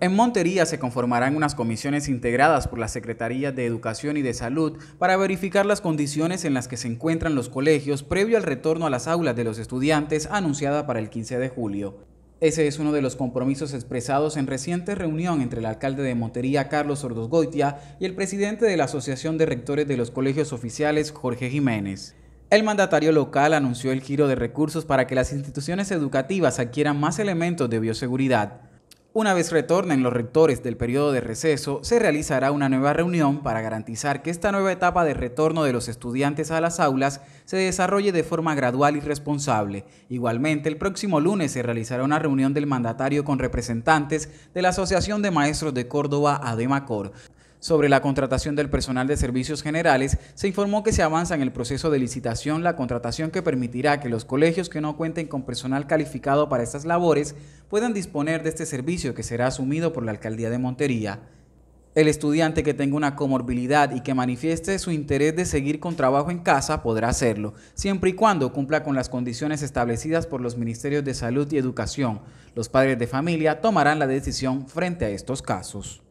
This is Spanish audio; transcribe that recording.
En Montería se conformarán unas comisiones integradas por la Secretaría de Educación y de Salud para verificar las condiciones en las que se encuentran los colegios previo al retorno a las aulas de los estudiantes anunciada para el 15 de julio. Ese es uno de los compromisos expresados en reciente reunión entre el alcalde de Montería, Carlos Ordosgoitia, y el presidente de la Asociación de Rectores de los Colegios Oficiales, Jorge Jiménez. El mandatario local anunció el giro de recursos para que las instituciones educativas adquieran más elementos de bioseguridad. Una vez retornen los rectores del periodo de receso, se realizará una nueva reunión para garantizar que esta nueva etapa de retorno de los estudiantes a las aulas se desarrolle de forma gradual y responsable. Igualmente, el próximo lunes se realizará una reunión del mandatario con representantes de la Asociación de Maestros de Córdoba, ADEMACOR, sobre la contratación del personal de servicios generales, se informó que se avanza en el proceso de licitación la contratación que permitirá que los colegios que no cuenten con personal calificado para estas labores puedan disponer de este servicio que será asumido por la Alcaldía de Montería. El estudiante que tenga una comorbilidad y que manifieste su interés de seguir con trabajo en casa podrá hacerlo, siempre y cuando cumpla con las condiciones establecidas por los Ministerios de Salud y Educación. Los padres de familia tomarán la decisión frente a estos casos.